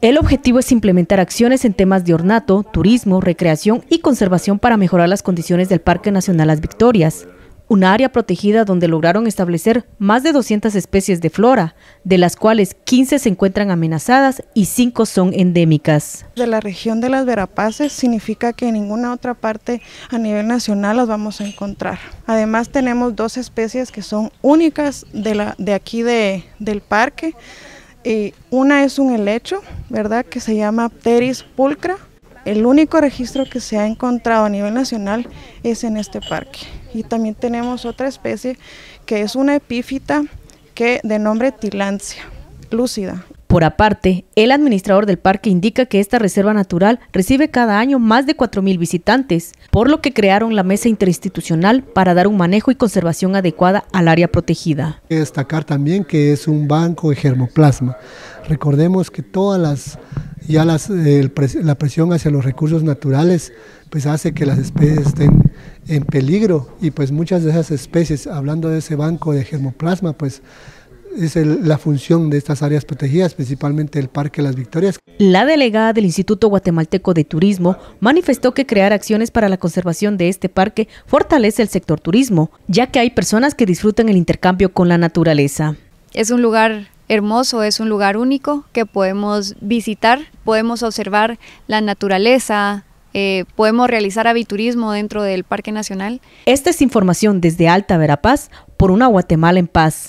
El objetivo es implementar acciones en temas de ornato, turismo, recreación y conservación para mejorar las condiciones del Parque Nacional Las Victorias, un área protegida donde lograron establecer más de 200 especies de flora, de las cuales 15 se encuentran amenazadas y 5 son endémicas. De la región de las Verapaces significa que en ninguna otra parte a nivel nacional las vamos a encontrar. Además tenemos dos especies que son únicas de, aquí del parque, una es un helecho, ¿verdad?, que se llama Pteris pulcra. El único registro que se ha encontrado a nivel nacional es en este parque. Y también tenemos otra especie que es una epífita que de nombre tilancia, lúcida. Por aparte, el administrador del parque indica que esta reserva natural recibe cada año más de 4.000 visitantes, por lo que crearon la mesa interinstitucional para dar un manejo y conservación adecuada al área protegida. Hay destacar también que es un banco de germoplasma. Recordemos que todas las ya la presión hacia los recursos naturales pues hace que las especies estén en peligro y pues muchas de esas especies, hablando de ese banco de germoplasma, pues es la función de estas áreas protegidas, principalmente el Parque Las Victorias. La delegada del Instituto Guatemalteco de Turismo manifestó que crear acciones para la conservación de este parque fortalece el sector turismo, ya que hay personas que disfrutan el intercambio con la naturaleza. Es un lugar hermoso, es un lugar único que podemos visitar, podemos observar la naturaleza, eh, podemos realizar aviturismo dentro del Parque Nacional. Esta es información desde Alta Verapaz por una Guatemala en paz.